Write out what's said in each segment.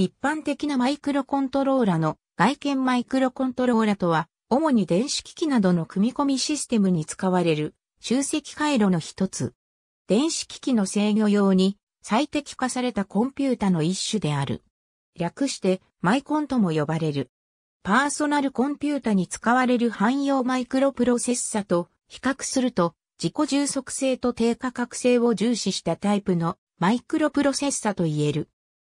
一般的なマイクロコントローラの外見マイクロコントローラとは、主に電子機器などの組み込みシステムに使われる集積回路の一つ。電子機器の制御用に最適化されたコンピュータの一種である。略してマイコンとも呼ばれる。パーソナルコンピュータに使われる汎用マイクロプロセッサと比較すると、自己充足性と低価格性を重視したタイプのマイクロプロセッサと言える。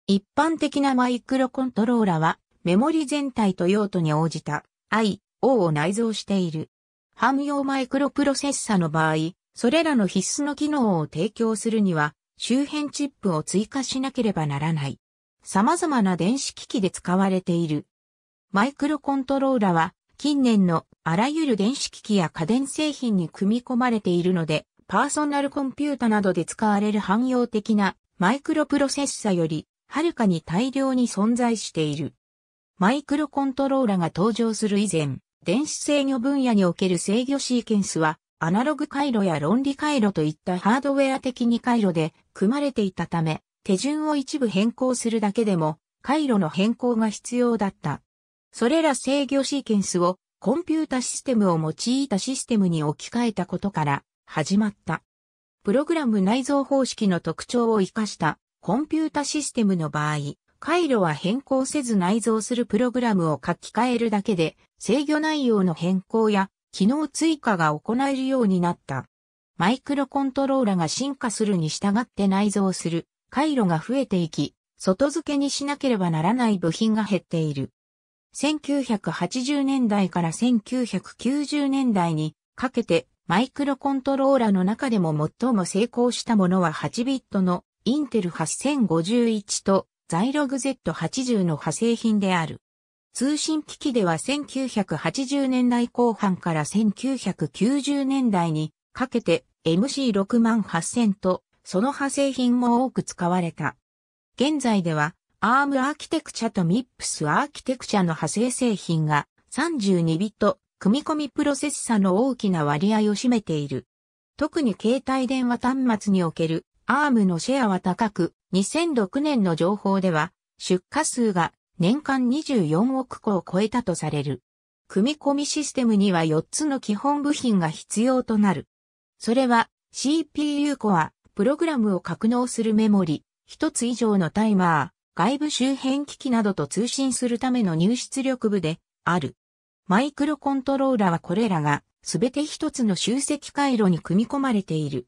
一般的なマイクロコントローラはメモリ全体と用途に応じた I、O を内蔵している。汎用マイクロプロセッサの場合、それらの必須の機能を提供するには周辺チップを追加しなければならない。様々な電子機器で使われている。マイクロコントローラは近年のあらゆる電子機器や家電製品に組み込まれているので、パーソナルコンピュータなどで使われる汎用的なマイクロプロセッサよりはるかに大量に存在している。マイクロコントローラが登場する以前、電子制御分野における制御シーケンスは、アナログ回路や論理回路といったハードウェア的に回路で組まれていたため、手順を一部変更するだけでも、回路の変更が必要だった。それら制御シーケンスをコンピュータシステムを用いたシステムに置き換えたことから始まった。プログラム内蔵方式の特徴を活かしたコンピュータシステムの場合、回路は変更せず内蔵するプログラムを書き換えるだけで制御内容の変更や機能追加が行えるようになった。マイクロコントローラが進化するに従って内蔵する回路が増えていき、外付けにしなければならない部品が減っている。1980年代から1990年代にかけてマイクロコントローラの中でも最も成功したものは8ビットのインテル8051とザイログ Z80 の派生品である。通信機器では1980年代後半から1990年代にかけて MC68000 とその派生品も多く使われた。現在では ARM アーキテクチャと MIPS アーキテクチャの派生製品が32ビット組み込みプロセッサの大きな割合を占めている。特に携帯電話端末におけるアームのシェアは高く、2006年の情報では、出荷数が年間24億個を超えたとされる。組み込みシステムには4つの基本部品が必要となる。それは CPU コア、プログラムを格納するメモリ、1つ以上のタイマー、外部周辺機器などと通信するための入出力部である。マイクロコントローラはこれらがすべて一つの集積回路に組み込まれている。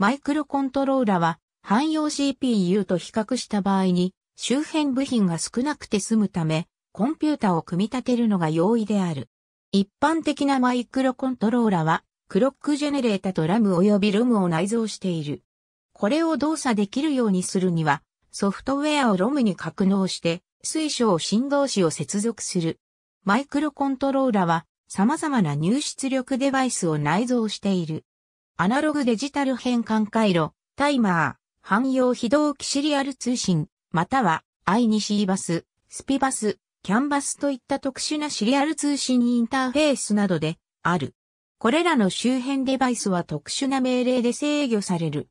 マイクロコントローラは汎用 CPU と比較した場合に周辺部品が少なくて済むためコンピュータを組み立てるのが容易である。一般的なマイクロコントローラはクロックジェネレータとラム及びロムを内蔵している。これを動作できるようにするにはソフトウェアをロムに格納して水晶振動子を接続する。マイクロコントローラは様々な入出力デバイスを内蔵している。アナログデジタル変換回路、タイマー、汎用非同期シリアル通信、または i2c バス、スピバス、キャンバスといった特殊なシリアル通信インターフェースなどである。これらの周辺デバイスは特殊な命令で制御される。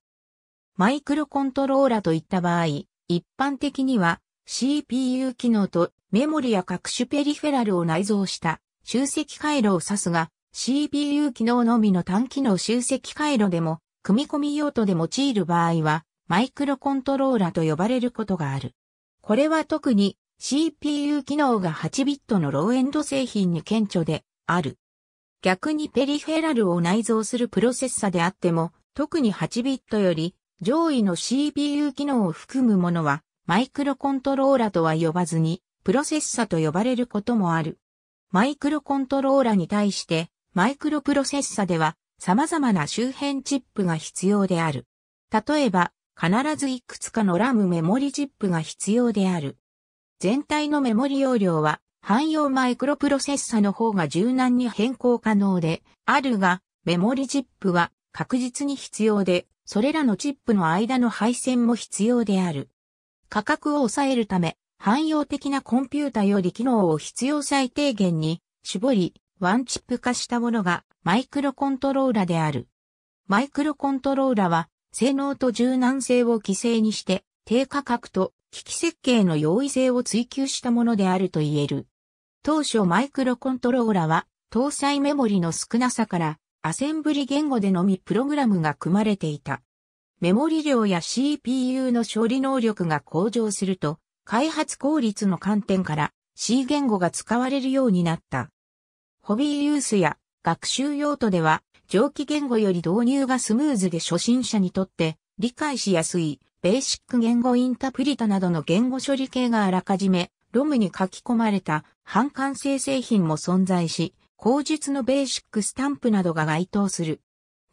マイクロコントローラといった場合、一般的には CPU 機能とメモリや各種ペリフェラルを内蔵した集積回路を指すが、CPU 機能のみの単機能集積回路でも、組み込み用途で用いる場合は、マイクロコントローラと呼ばれることがある。これは特に CPU 機能が8ビットのローエンド製品に顕著である。逆にペリフェラルを内蔵するプロセッサであっても、特に8ビットより上位の CPU 機能を含むものはマイクロコントローラとは呼ばずにプロセッサと呼ばれることもある。マイクロコントローラに対してマイクロプロセッサでは様々な周辺チップが必要である。例えば、必ずいくつかのラムメモリチップが必要である。全体のメモリ容量は、汎用マイクロプロセッサの方が柔軟に変更可能であるが、メモリチップは確実に必要で、それらのチップの間の配線も必要である。価格を抑えるため、汎用的なコンピュータより機能を必要最低限に絞り、ワンチップ化したものがマイクロコントローラである。マイクロコントローラは性能と柔軟性を規制にして低価格と機器設計の容易性を追求したものであると言える。当初マイクロコントローラは搭載メモリの少なさからアセンブリ言語でのみプログラムが組まれていた。メモリ量や CPU の処理能力が向上すると開発効率の観点から C 言語が使われるようになった。ホビーユースや学習用途では、上記言語より導入がスムーズで初心者にとって理解しやすい、ベーシック言語インタプリタなどの言語処理系があらかじめ、ロムに書き込まれた反感性製品も存在し、口述のベーシックスタンプなどが該当する。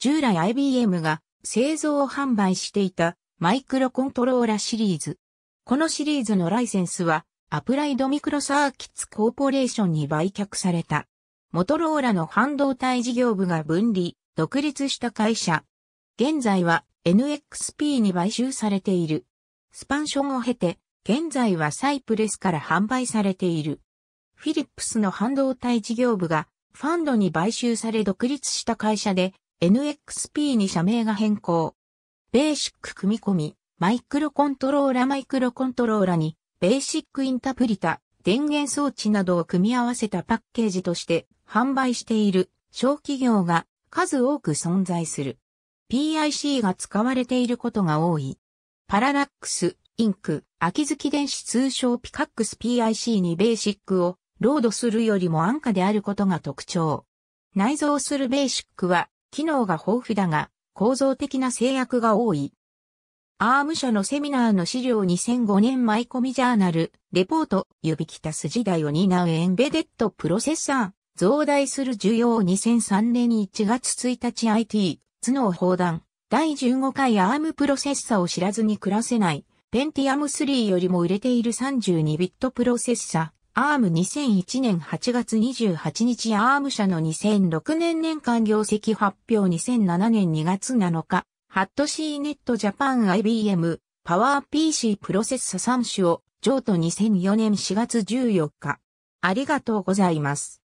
従来 IBM が製造を販売していたマイクロコントローラシリーズ。このシリーズのライセンスはアプライドミクロサーキッツコーポレーションに売却された。モトローラの半導体事業部が分離、独立した会社。現在は NXP に買収されている。スパンションを経て、現在はサイプレスから販売されている。フィリップスの半導体事業部がファンドに買収され独立した会社で NXP に社名が変更。ベーシック組み込み、マイクロコントローラマイクロコントローラにベーシックインタプリタ、電源装置などを組み合わせたパッケージとして販売している小企業が数多く存在する。PIC が使われていることが多い。パララックス、インク、秋月電子通称ピカックス PIC にベーシックをロードするよりも安価であることが特徴。内蔵するベーシックは機能が豊富だが構造的な制約が多い。アーム社のセミナーの資料2005年マイコミジャーナル、レポート、指きたす時代を担うエンベデッドプロセッサー、増大する需要を2003年1月1日 IT、頭脳砲弾、第15回 ARM プロセッサを知らずに暮らせない、Pentium 3よりも売れている32ビットプロセッサ、ARM2001 年8月28日 ARM 社の2006年年間業績発表2007年2月7日、ハットシーネットジャパン IBM、パワー PC プロセッサ3種を、譲渡2004年4月14日。ありがとうございます。